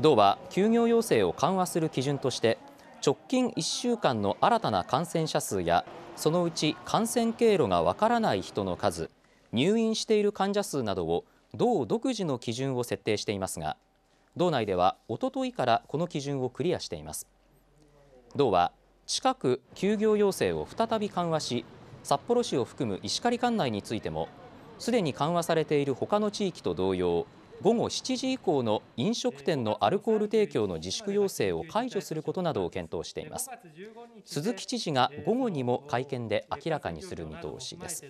道は休業要請を緩和する基準として直近1週間の新たな感染者数やそのうち感染経路がわからない人の数入院している患者数などを道独自の基準を設定していますが道内ではおとといからこの基準をクリアしています道は近く休業要請を再び緩和し札幌市を含む石狩管内についてもすでに緩和されている他の地域と同様午後7時以降の飲食店のアルコール提供の自粛要請を解除することなどを検討しています鈴木知事が午後にも会見で明らかにする見通しです